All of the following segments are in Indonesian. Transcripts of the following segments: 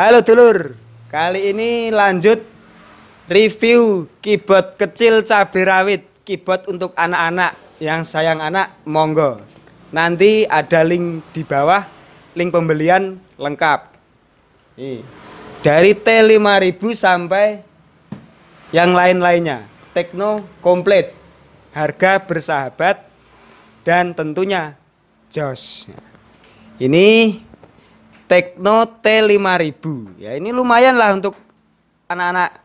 Halo dulur, kali ini lanjut review keyboard kecil cabai rawit, keyboard untuk anak-anak yang sayang anak, monggo. Nanti ada link di bawah, link pembelian lengkap. Dari T5000 sampai yang lain-lainnya, Tekno komplit, harga bersahabat dan tentunya jos. Ini Tekno T5000. Ya ini lumayan lah untuk anak-anak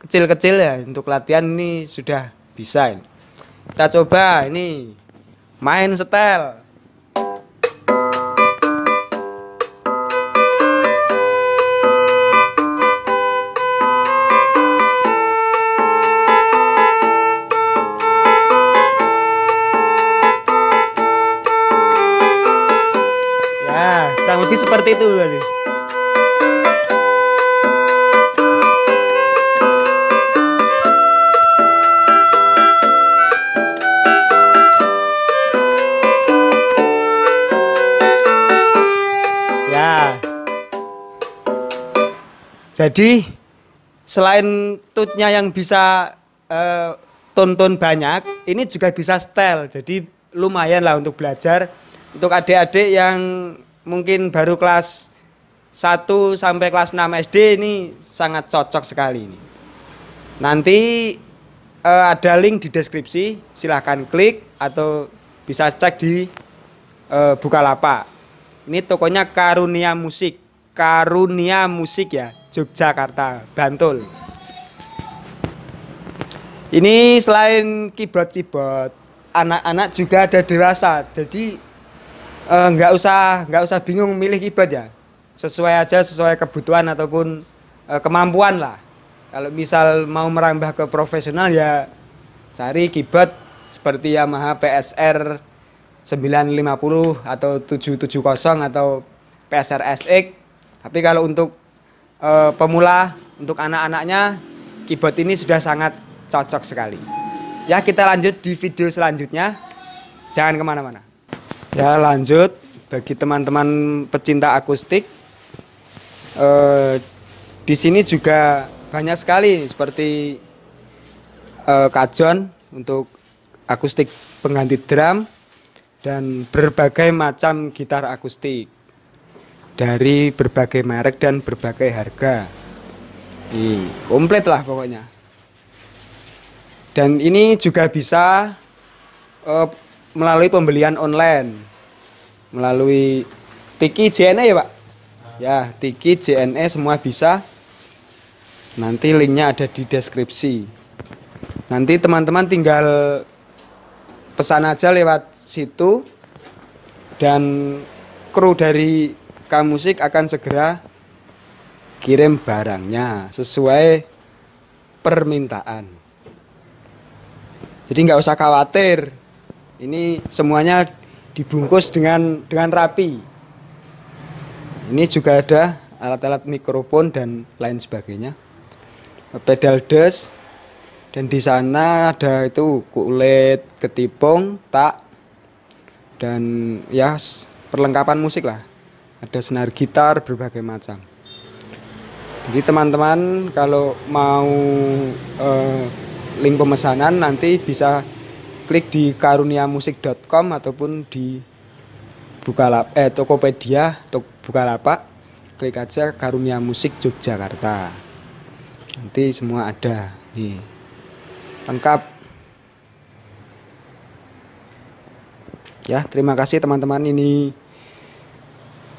kecil-kecil ya untuk latihan ini sudah bisa. Kita coba ini main setel. seperti itu kali. Ya. Jadi selain tutnya yang bisa uh, tonton banyak, ini juga bisa style. Jadi lumayan lah untuk belajar untuk adik-adik yang mungkin baru kelas 1 sampai kelas 6 SD ini sangat cocok sekali ini. Nanti eh, ada link di deskripsi, silahkan klik atau bisa cek di eh, Bukalapak. Ini tokonya Karunia Musik, Karunia Musik ya, Yogyakarta, Bantul. Ini selain keyboard-keyboard, anak-anak juga ada dewasa. Jadi Eh, nggak usah nggak usah bingung milih keyboard ya sesuai aja sesuai kebutuhan ataupun uh, kemampuan lah kalau misal mau merambah ke profesional ya cari kibat seperti Yamaha PSR 950 atau 770 atau PSR SX tapi kalau untuk uh, pemula untuk anak-anaknya kibat ini sudah sangat cocok sekali ya kita lanjut di video selanjutnya jangan kemana-mana Ya lanjut bagi teman-teman pecinta akustik eh, di sini juga banyak sekali seperti eh, kajon untuk akustik pengganti drum dan berbagai macam gitar akustik dari berbagai merek dan berbagai harga. di komplit lah pokoknya. Dan ini juga bisa eh, melalui pembelian online melalui Tiki JNE ya Pak ya Tiki JNE semua bisa nanti linknya ada di deskripsi nanti teman-teman tinggal pesan aja lewat situ dan kru dari Kamusik akan segera kirim barangnya sesuai permintaan jadi nggak usah khawatir ini semuanya dibungkus dengan dengan rapi. Ini juga ada alat-alat mikrofon dan lain sebagainya. Pedal des dan di sana ada itu kulit, ketipung tak dan ya perlengkapan musik lah. Ada senar gitar berbagai macam. Jadi teman-teman kalau mau eh, link pemesanan nanti bisa klik di karuniamusik.com ataupun di Bukalap eh Tokopedia, Tok Bukalapak, klik aja Karunia Musik Yogyakarta. Nanti semua ada. Nih. Lengkap. Ya, terima kasih teman-teman ini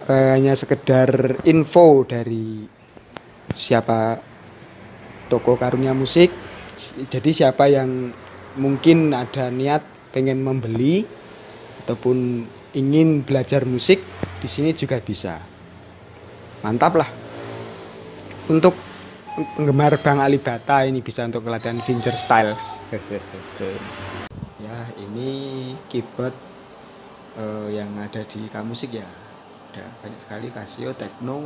eh, hanya sekedar info dari siapa toko Karunia Musik. Jadi siapa yang mungkin ada niat pengen membeli ataupun ingin belajar musik di sini juga bisa. Mantap lah. Untuk penggemar Bang Alibata ini bisa untuk latihan finger style. ya, ini keyboard uh, yang ada di Kamusik ya. Ada banyak sekali Casio, Techno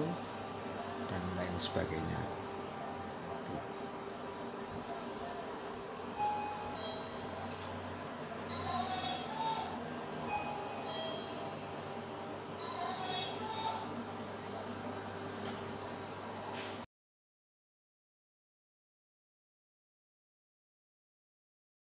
dan lain sebagainya.